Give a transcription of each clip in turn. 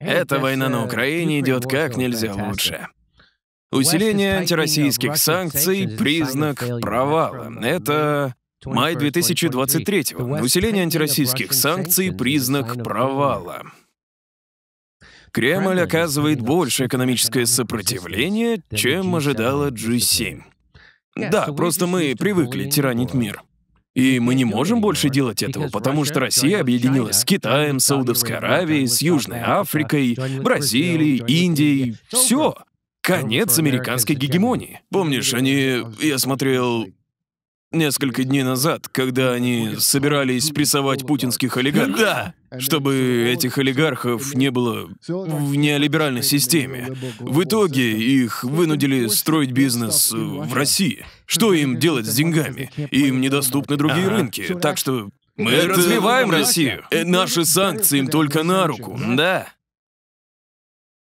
Эта война на Украине идет как нельзя лучше. Усиление антироссийских санкций — признак провала. Это май 2023 -го. Усиление антироссийских санкций — признак провала. Кремль оказывает больше экономическое сопротивление, чем ожидала G7. Да, просто мы привыкли тиранить мир. И мы не можем больше делать этого, потому что Россия объединилась с Китаем, Саудовской Аравией, с Южной Африкой, Бразилией, Индией. Все. Конец американской гегемонии. Помнишь, они... Я смотрел несколько дней назад, когда они собирались прессовать путинских олигархов. Да, чтобы этих олигархов не было в неолиберальной системе. В итоге их вынудили строить бизнес в России. Что им делать с деньгами? Им недоступны другие рынки, так что мы это... развиваем Россию. Э, наши санкции им только на руку. Да.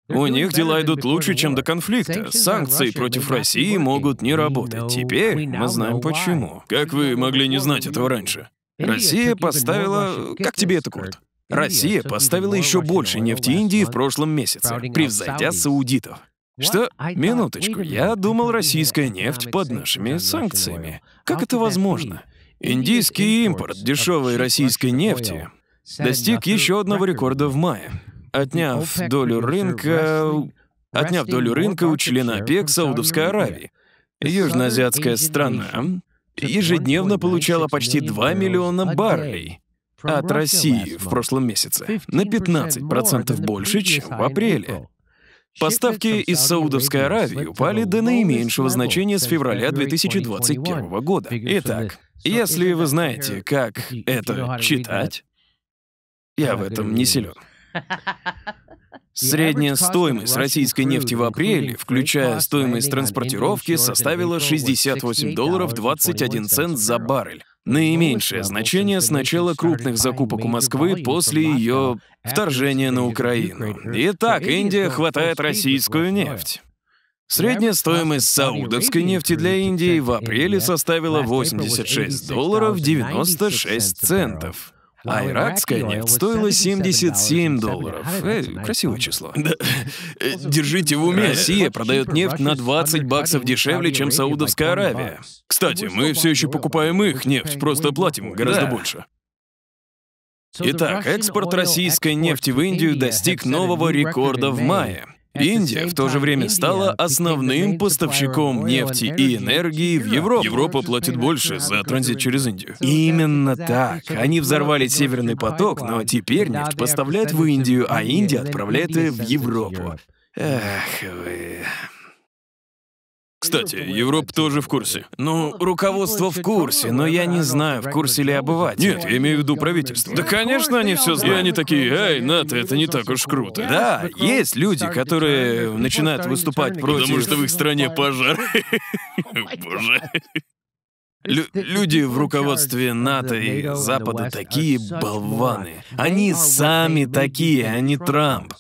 У ну, них дела идут лучше, чем до конфликта. Санкции против России могут не ну, работать. Теперь мы знаем почему. Как вы могли не знать этого раньше? Россия поставила... Как тебе это, Курт? Россия поставила еще больше нефти Индии в прошлом месяце, превзойдя саудитов. Что? Минуточку, я думал, российская нефть под нашими санкциями. Как это возможно? Индийский импорт дешевой российской нефти достиг еще одного рекорда в мае отняв долю рынка, отняв долю рынка у члена ОПЕК Саудовской Аравии. Южноазиатская страна ежедневно получала почти 2 миллиона баррелей от России в прошлом месяце, на 15% больше, чем в апреле. Поставки из Саудовской Аравии упали до наименьшего значения с февраля 2021 года. Итак, если вы знаете, как это читать, я в этом не силен. Средняя стоимость российской нефти в апреле, включая стоимость транспортировки, составила 68 долларов 21 а цент за баррель. Ну Наименьшее значение с начала крупных закупок у Москвы после ее вторжения на Украину. Итак, Индия хватает российскую нефть. Средняя стоимость саудовской нефти для Индии в апреле составила 86 долларов 96 центов. А иракская нефть стоила 77 долларов. Эй, красивое число. Да. Держите в уме, Россия продает нефть на 20 баксов дешевле, чем Саудовская Аравия. Кстати, мы все еще покупаем их нефть, просто платим гораздо да. больше. Итак, экспорт российской нефти в Индию достиг нового рекорда в мае. Индия в то же время стала а основным поставщиком нефти и энергии в Европу. Европа платит больше за транзит через Индию. Именно так. Они взорвали Северный поток, но теперь нефть поставляют в Индию, а Индия отправляет ее в Европу. Эх вы... Кстати, Европа тоже в курсе. Ну, руководство в курсе, но я не знаю, в курсе ли обыватель. Нет, я имею в виду правительство. Да, конечно, они все знают. И они такие, эй, НАТО, это не так уж круто. Да, есть люди, которые начинают выступать против... Потому что в их стране пожар. Боже. Лю люди в руководстве НАТО и Запада такие болваны. Они сами такие, а не Трамп.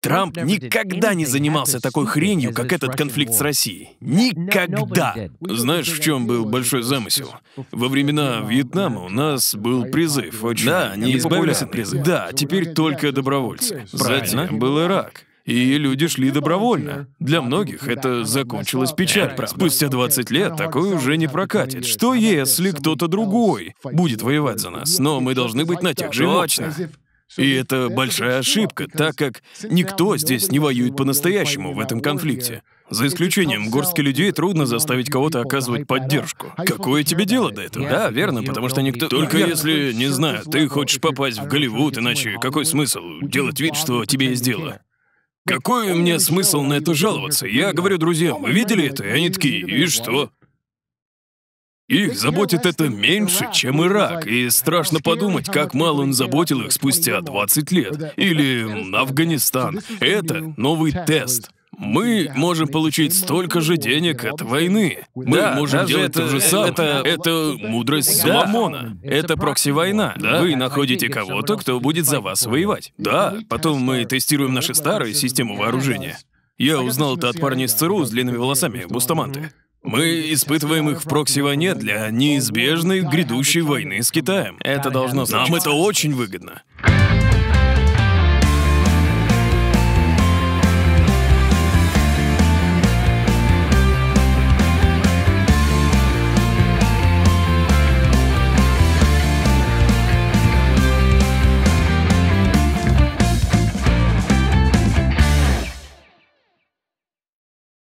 Трамп никогда не занимался такой хренью, как этот конфликт с Россией. Никогда! Знаешь, в чем был большой замысел? Во времена Вьетнама у нас был призыв. Очень да, они избавились от призыва. Да, теперь только добровольцы. Правильно. Затем был Ирак. И люди шли добровольно. Для многих это закончилось печаль, правда. Спустя 20 лет такое уже не прокатит. Что если кто-то другой будет воевать за нас? Но мы должны быть на тех же Точно. И это большая ошибка, так как никто здесь не воюет по-настоящему в этом конфликте. За исключением горстки людей трудно заставить кого-то оказывать поддержку. А Какое тебе дело до этого? Да, верно, потому что никто... Только если, не знаю, ты хочешь попасть в а Голливуд, иначе какой смысл делать вид, что тебе есть дело? Какой мне смысл на это жаловаться? Я говорю друзьям, вы видели это? И они такие, и что? Их заботит это меньше, чем Ирак, и страшно подумать, как мало он заботил их спустя 20 лет. Или Афганистан. Это новый тест. Мы можем получить столько же денег от войны. Мы да, можем делать это, то же самое. Это, это мудрость да. Соломона. Это прокси-война. Да. Вы находите кого-то, кто будет за вас воевать. Да, потом мы тестируем наши старые системы вооружения. Я узнал это от парня из ЦРУ с длинными волосами, Бустаманты. Мы испытываем их в прокси-войне для неизбежной грядущей войны с Китаем. Это должно значить. Нам это очень выгодно.